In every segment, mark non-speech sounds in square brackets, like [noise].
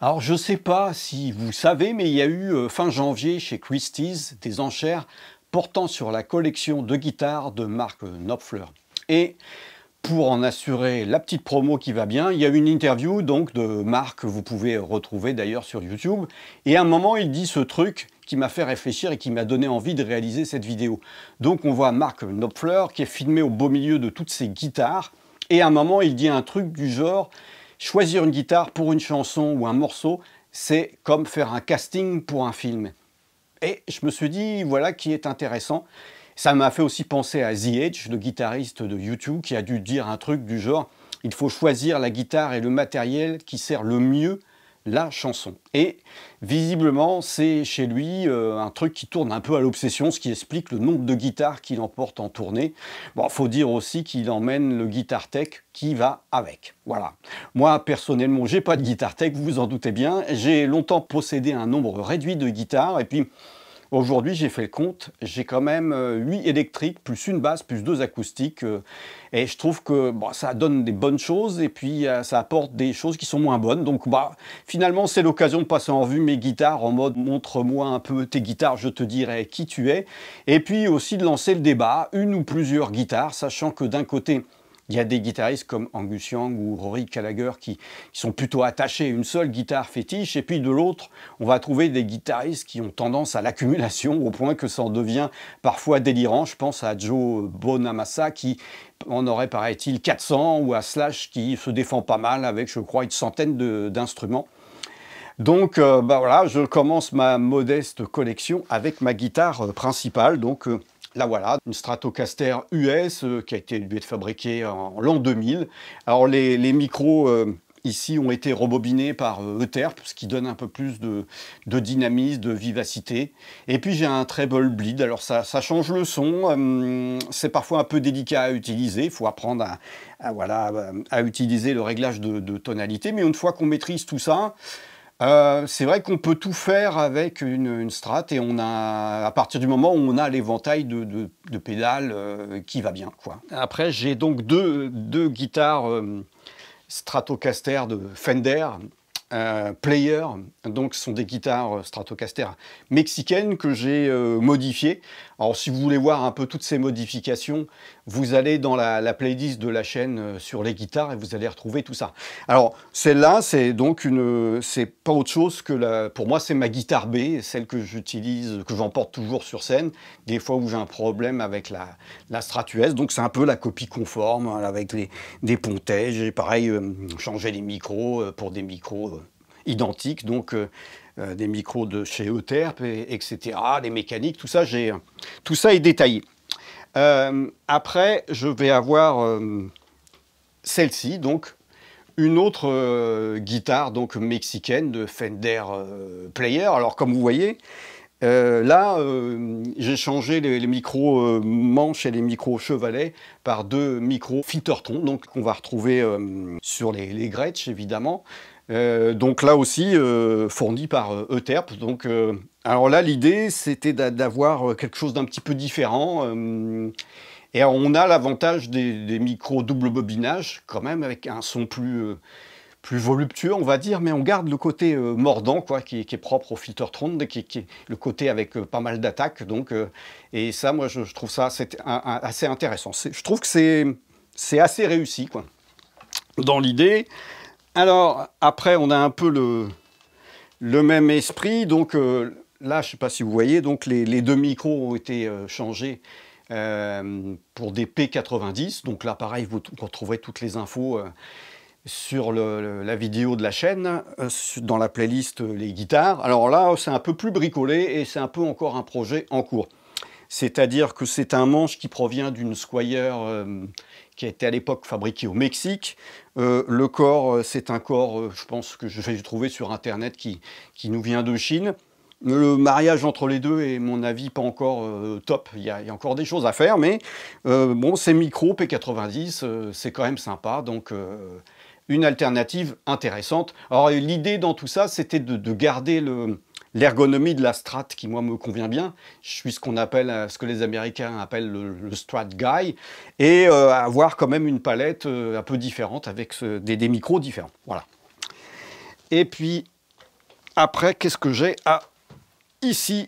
Alors je ne sais pas si vous savez, mais il y a eu euh, fin janvier chez Christie's des enchères portant sur la collection de guitares de Mark Knopfler. Et pour en assurer la petite promo qui va bien, il y a eu une interview donc de Marc que vous pouvez retrouver d'ailleurs sur YouTube. Et à un moment, il dit ce truc qui m'a fait réfléchir et qui m'a donné envie de réaliser cette vidéo. Donc on voit Marc Knopfler qui est filmé au beau milieu de toutes ses guitares. Et à un moment, il dit un truc du genre Choisir une guitare pour une chanson ou un morceau, c'est comme faire un casting pour un film. Et je me suis dit, voilà qui est intéressant. Ça m'a fait aussi penser à The Edge, le guitariste de YouTube, qui a dû dire un truc du genre, il faut choisir la guitare et le matériel qui sert le mieux la chanson. Et visiblement, c'est chez lui euh, un truc qui tourne un peu à l'obsession, ce qui explique le nombre de guitares qu'il emporte en tournée. Bon, faut dire aussi qu'il emmène le guitar tech qui va avec. Voilà. Moi, personnellement, j'ai pas de guitar tech, vous vous en doutez bien. J'ai longtemps possédé un nombre réduit de guitares, et puis Aujourd'hui, j'ai fait le compte, j'ai quand même 8 euh, électriques, plus une basse, plus deux acoustiques. Euh, et je trouve que ça donne des bonnes choses et puis euh, ça apporte des choses qui sont moins bonnes. Donc bah, finalement, c'est l'occasion de passer en vue mes guitares en mode montre-moi un peu tes guitares, je te dirai qui tu es. Et puis aussi de lancer le débat, une ou plusieurs guitares, sachant que d'un côté, il y a des guitaristes comme Angus Young ou Rory Gallagher qui, sont plutôt attachés à une seule guitare fétiche, et puis de l'autre, on va trouver des guitaristes qui ont tendance à l'accumulation au point que ça en devient parfois délirant. Je pense à Joe Bonamassa qui en aurait, paraît-il, 400, ou à Slash qui se défend pas mal avec, je crois, une centaine d'instruments. Donc euh, bah voilà, je commence ma modeste collection avec ma guitare euh, principale. Donc euh, voilà, une Stratocaster US euh, qui a été fabriquée en, l'an 2000. Alors les, micros euh, ici ont été rebobinés par Euterpe, ce qui donne un peu plus de, dynamisme, de vivacité. Et puis j'ai un treble bleed, alors ça, change le son, hum, c'est parfois un peu délicat à utiliser, il faut apprendre à, voilà, à utiliser le réglage de, de tonalité, mais une fois qu'on maîtrise tout ça, euh, c'est vrai qu'on peut tout faire avec une, strate strat et on a, à partir du moment où on a l'éventail de, pédales euh, qui va bien. Après, j'ai donc deux, guitares euh, Stratocaster de Fender euh, player, donc ce sont des guitares euh, Stratocaster mexicaines que j'ai euh, modifiées. Alors si vous voulez voir un peu toutes ces modifications, vous allez dans la, playlist de la chaîne sur les guitares et vous allez retrouver tout ça. Alors celle-là, c'est donc une, c'est pas autre chose que la, pour moi c'est ma guitare B, celle que j'utilise, que j'emporte toujours sur scène, des fois où j'ai un problème avec la, la donc c'est un peu la copie conforme hein, avec les, des pontages j'ai pareil changé les micros pour des micros identiques, donc euh, euh, des micros de chez Euterpe, et, etc., les mécaniques, tout ça, euh, tout ça est détaillé. après, je vais avoir celle-ci, donc une autre guitare donc mexicaine de Fender Player. Alors comme vous voyez, là j'ai changé les, micros manches et les micros chevalets par deux micros Fitterton donc qu'on va retrouver sur les, les Gretsch évidemment. Euh, donc là aussi, euh, fourni par euh, e e Donc, euh, alors là, l'idée, c'était d'avoir quelque chose d'un petit peu différent. et on a l'avantage des, micros double bobinage, quand même, avec un son plus, plus voluptueux, on va dire, mais on garde le côté mordant, quoi, qui, est propre au Filtertron, qui, qui est le côté avec pas mal d'attaques. Donc, et ça, moi, je, trouve ça assez, assez intéressant. Je trouve que c'est assez réussi, quoi. Dans l'idée, alors, après, on a un peu le, même esprit. Donc euh, là, je ne sais pas si vous voyez, donc les, deux micros ont été euh, changés euh, pour des P90. Donc là, pareil, vous, retrouverez toutes les infos sur la vidéo de la chaîne, dans la playlist Les guitares. Alors là, c'est un peu plus bricolé et c'est un peu encore un projet en cours. C'est-à-dire que c'est un manche qui provient d'une Squire euh, qui a été à l'époque fabriquée au Mexique. Euh, le corps, euh, c'est un corps, je pense que je vais trouver sur Internet, qui, nous vient de Chine. Le mariage entre les deux est, mon avis, pas encore top. Il y, a, encore des choses à faire, mais bon, c'est micro P90, c'est quand même sympa. Donc, une alternative intéressante. Alors, l'idée dans tout ça, c'était de, garder le, l'ergonomie de la strat qui, moi, me convient bien. Je suis ce qu'on appelle, euh, ce que les Américains appellent le, strat guy, et avoir euh, quand même une palette euh, un peu différente avec des, micros différents. Voilà. Et puis, après, qu'est-ce que j'ai Ah, ici,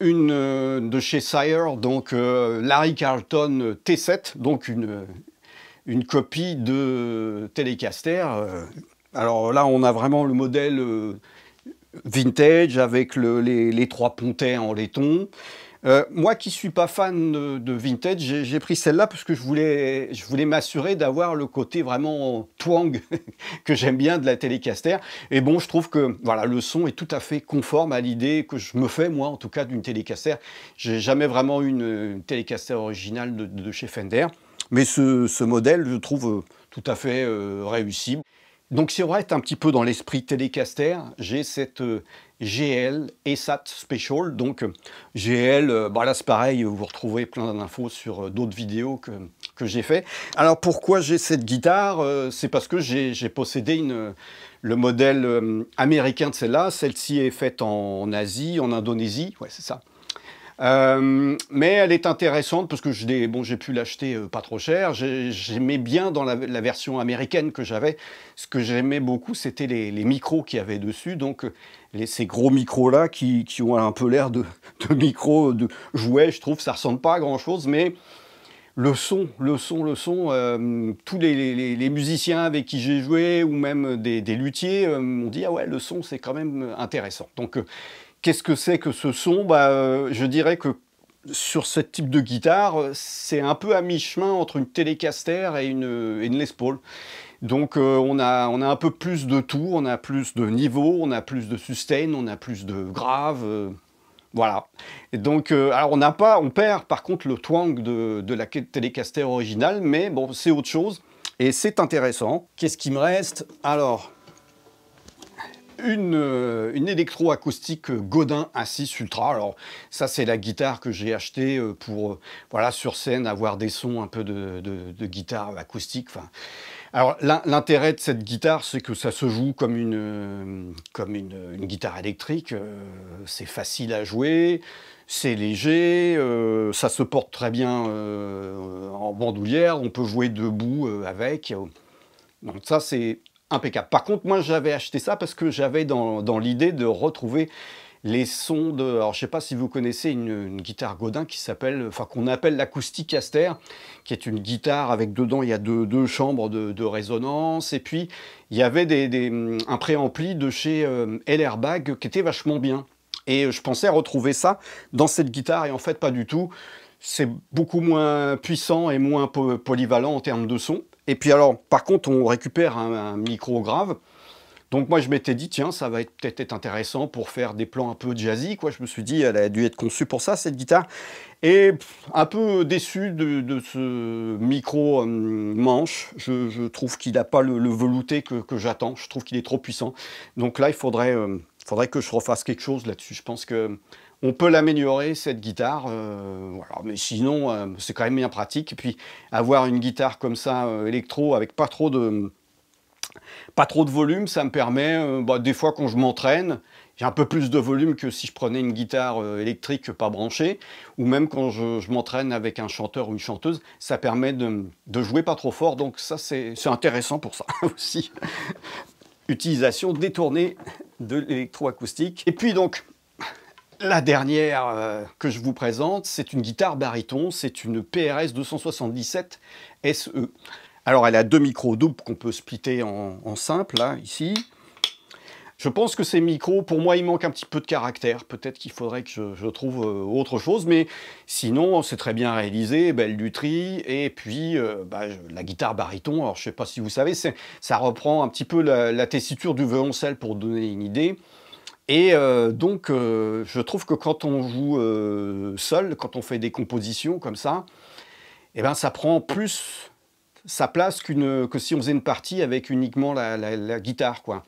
une de chez Sire, donc Larry Carlton T7, donc une, une copie de Telecaster. Alors là, on a vraiment le modèle vintage avec les, trois pontets en laiton. Euh, moi qui suis pas fan de, vintage, j'ai pris celle-là parce que je voulais, je voulais m'assurer d'avoir le côté vraiment twang [laughs] que j'aime bien de la Telecaster. Et bon, je trouve que voilà, le son est tout à fait conforme à l'idée que je me fais, moi en tout cas, d'une Telecaster. J'ai jamais vraiment une, une Telecaster originale de, chez Fender. Mais ce, modèle, je trouve euh, tout à fait euh, réussi. Donc si on être un petit peu dans l'esprit Telecaster, j'ai cette euh, GL ESAT Special. Donc euh, GL, euh, bah là c'est pareil, vous retrouverez plein d'infos sur d'autres vidéos que, j'ai fait. Alors pourquoi j'ai cette guitare C'est parce que j'ai possédé le modèle américain de celle-là. Celle-ci est faite en Asie, en Indonésie, ouais c'est ça. Euh, mais elle est intéressante parce que j'ai bon, pu l'acheter euh, pas trop cher. J'aimais bien dans la, version américaine que j'avais. Ce que j'aimais beaucoup, c'était les, micros qu'il y avait dessus. Donc, euh, ces gros micros-là qui, ont un peu l'air de, de micros de jouets, je trouve, ça ressemble pas à grand-chose. Mais le son, le son, le son. tous les, musiciens avec qui j'ai joué, ou même des, des luthiers, m'ont dit Ah ouais, le son, c'est quand même intéressant. Donc, Qu'est-ce que c'est que ce son bah, euh, Je dirais que sur ce type de guitare, c'est un peu à mi-chemin entre une Telecaster euh, et une, Les Paul. Donc euh, on, a, on a un peu plus de tout, on a plus de niveau, on a plus de sustain, on a plus de grave. voilà. Et donc, alors on n'a pas, on perd par contre le twang de, de la Telecaster originale, mais bon, c'est autre chose et c'est intéressant. Qu'est-ce qui me reste Alors, une, euh, une électroacoustique Godin Assis Ultra. Alors ça c'est la guitare que j'ai achetée euh, pour euh, voilà sur scène avoir des sons un peu de, guitare acoustique. Enfin, alors l'intérêt de cette guitare c'est que ça se joue comme une comme une, guitare électrique. c'est facile à jouer. C'est léger, ça se porte très bien en bandoulière, on peut jouer debout avec. Donc ça, c'est impeccable. Par contre, moi, j'avais acheté ça parce que j'avais dans, l'idée de retrouver les sons de... Alors, je sais pas si vous connaissez une, guitare Godin qui s'appelle... Enfin, qu'on appelle l'acoustique Aster, qui est une guitare avec dedans, il y a deux, chambres de, résonance. Et puis, il y avait des, des, un préampli de chez euh, LR Airbag qui était vachement bien. Et euh, je pensais retrouver ça dans cette guitare, et en fait, pas du tout. C'est beaucoup moins puissant et moins polyvalent en termes de son. Et puis alors, par contre, on récupère un, micro grave. Donc moi, je m'étais dit, tiens, ça va peut-être être intéressant pour faire des plans un peu jazzy. Quoi. Je me suis dit, elle a dû être conçue pour ça, cette guitare. Et un peu déçu de, ce micro hum, manche. Je, trouve qu'il n'a pas le, velouté que, j'attends. Je trouve qu'il est trop puissant. Donc là, il faudrait, hum, faudrait que je refasse quelque chose là-dessus. Je pense que on peut l'améliorer, cette guitare. Euh, Mais sinon, euh, c'est quand même bien pratique. puis, avoir une guitare comme ça, euh, électro, avec pas trop de, pas trop de volume, ça me permet, bah, des fois quand je m'entraîne, j'ai un peu plus de volume que si je prenais une guitare électrique pas branchée, ou même quand je, m'entraîne avec un chanteur ou une chanteuse, ça permet de, de jouer pas trop fort, donc ça c'est intéressant pour ça [laughs] aussi. Utilisation détournée de l'électroacoustique. Et puis donc, la dernière euh, que je vous présente, c'est une guitare baryton, c'est une PRS 277 SE. Alors elle a deux micros doubles qu'on peut splitter en, simple, là, ici. Je pense que ces micros, pour moi, ils manquent un petit peu de caractère. Peut-être qu'il faudrait que je, trouve euh, autre chose, mais sinon, c'est très bien réalisé, belle lutherie, et puis euh, bah, la guitare baryton, alors je ne sais pas si vous savez, ça reprend un petit peu la, la tessiture du violoncelle pour donner une idée. Et euh, donc, euh, je trouve que quand on joue euh, seul, quand on fait des compositions comme ça, eh ben, ça prend plus sa place que si on faisait une partie avec uniquement la, guitare, quoi.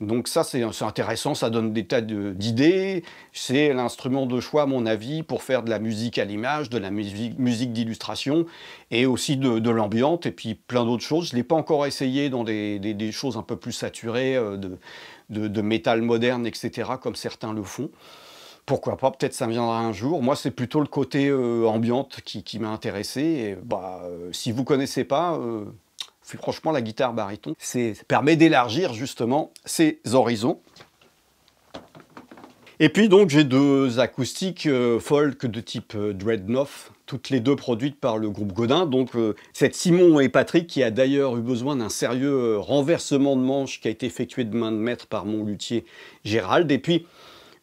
Donc ça, c'est intéressant, ça donne des tas d'idées. c'est l'instrument de choix, à mon avis, pour faire de la musique à l'image, de la musique, musique d'illustration, et aussi de, de l'ambiance, et puis plein d'autres choses. Je ne l'ai pas encore essayé dans des, choses un peu plus saturées, de, de, métal moderne, etc., comme certains le font. Pourquoi pas, peut-être ça viendra un jour. Moi, c'est plutôt le côté euh, ambiante qui, m'a intéressé. Et, bah, euh, si vous connaissez pas, euh, franchement, la guitare bariton, c'est permet d'élargir justement ses horizons. Et puis donc j'ai deux acoustiques folk de type Dreadnought toutes les deux produites par le groupe Godin. Donc euh, cette Simon et Patrick qui a d'ailleurs eu besoin d'un sérieux euh, renversement de manche qui a été effectué de main de maître par mon luthier Gérald. Et puis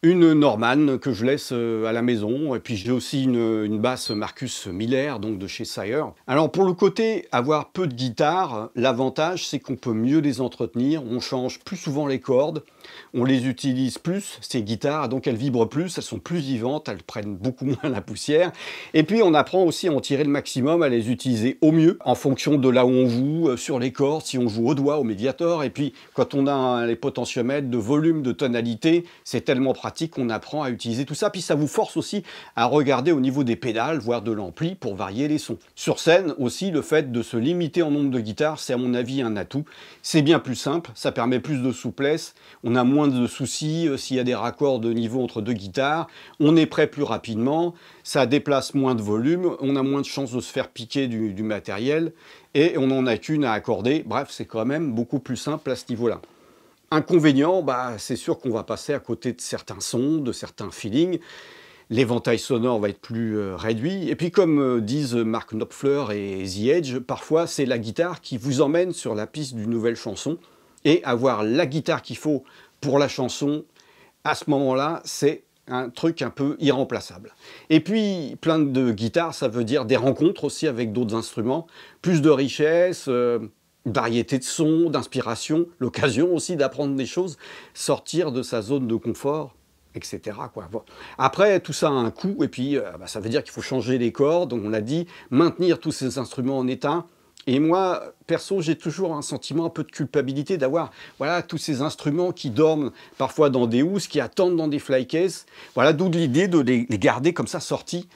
une Norman que je laisse euh, à la maison. Et puis j'ai aussi une, basse Marcus Miller, donc de chez Sire. Alors pour le côté avoir peu de guitares, l'avantage c'est qu'on peut mieux les entretenir. On change plus souvent les cordes. On les utilise plus, ces guitares, donc elles vibrent plus, elles sont plus vivantes, elles prennent beaucoup [laughs] moins la poussière. Et puis on apprend aussi à en tirer le maximum, à les utiliser au mieux, en fonction de là où on joue, euh, sur les cordes, si on joue au doigt, au médiator. Et puis quand on a les potentiomètres de volume, de tonalité, c'est tellement pratique qu'on apprend à utiliser tout ça. Puis ça vous force aussi à regarder au niveau des pédales, voire de l'ampli, pour varier les sons. Sur scène aussi, le fait de se limiter en nombre de guitares, c'est à mon avis un atout. C'est bien plus simple, ça permet plus de souplesse, on moins de soucis euh, s'il y a des raccords de niveau entre deux guitares, on est prêt plus rapidement, ça déplace moins de volume, on a moins de chances de se faire piquer du, matériel, et on n'en a qu'une à accorder, bref, c'est quand même beaucoup plus simple à ce niveau-là. Inconvénient, bah, c'est sûr qu'on va passer à côté de certains sons, de certains feelings, l'éventail sonore va être plus euh, réduit. Et puis comme euh, disent Mark Knopfler et The Edge, parfois c'est la guitare qui vous emmène sur la piste d'une nouvelle chanson. Et avoir la guitare qu'il faut pour la chanson, à ce moment-là, c'est un truc un peu irremplaçable. Et puis, plein de guitares, ça veut dire des rencontres aussi avec d'autres instruments, plus de richesse, euh, variété de sons, d'inspiration, [laughs] l'occasion aussi d'apprendre des choses, sortir de sa zone de confort, etc. Après, tout ça a un coût, et puis euh, bah, ça veut dire qu'il faut changer les cordes, on l'a dit, maintenir tous ces instruments en état, et moi, perso, j'ai toujours un sentiment un peu de culpabilité d'avoir voilà, tous ces instruments qui dorment parfois dans des housses, qui attendent dans des flycases. Voilà, d'où l'idée de les, garder comme ça sortis.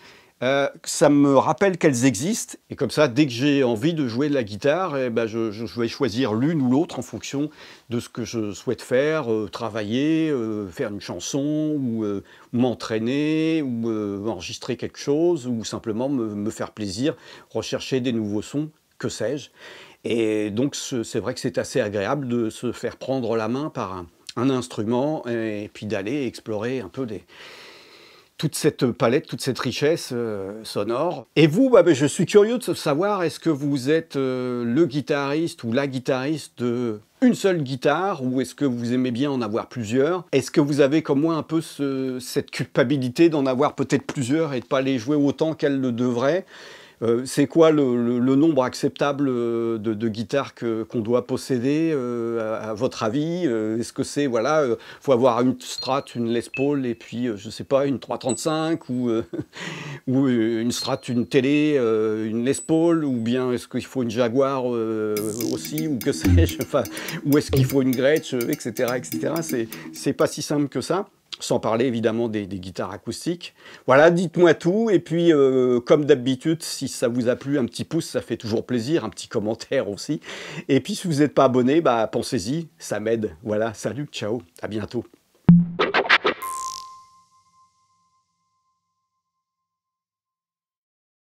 Euh, ça me rappelle qu'elles existent. Et comme ça, dès que j'ai envie de jouer de la guitare, eh ben je, vais choisir l'une ou l'autre en fonction de ce que je souhaite faire, euh, travailler, euh, faire une chanson, ou m'entraîner, ou enregistrer quelque chose, ou simplement me faire plaisir, rechercher des nouveaux sons que sais-je. Et donc c'est vrai que c'est assez agréable de se faire prendre la main par un, instrument et, puis d'aller explorer un peu des, toute cette palette, toute cette richesse euh, sonore. Et vous, bah, bah, je suis curieux de savoir, est-ce que vous êtes euh, le guitariste ou la guitariste de une seule guitare ou est-ce que vous aimez bien en avoir plusieurs Est-ce que vous avez comme moi un peu cette culpabilité d'en avoir peut-être plusieurs et de pas les jouer autant qu'elles le devraient euh, c'est quoi le, nombre acceptable euh, de, guitares qu'on doit posséder, euh, à, votre avis Est-ce que c'est, voilà, faut avoir une Strat, une Les Paul, et puis, je ne sais pas, une 335, ou, [laughs] ou une Strat, une télé, une Les Paul, ou bien est-ce qu'il faut une Jaguar aussi, ou que [laughs] sais-je, enfin, ou est-ce qu'il faut une Gretsch, etc., etc. C'est pas si simple que ça sans parler évidemment des, guitares acoustiques. Voilà, dites-moi tout, et puis euh, comme d'habitude, si ça vous a plu, un petit pouce, ça fait toujours plaisir, un petit commentaire aussi. Et puis si vous n'êtes pas abonné, bah, pensez-y, ça m'aide. Voilà, salut, ciao, à bientôt.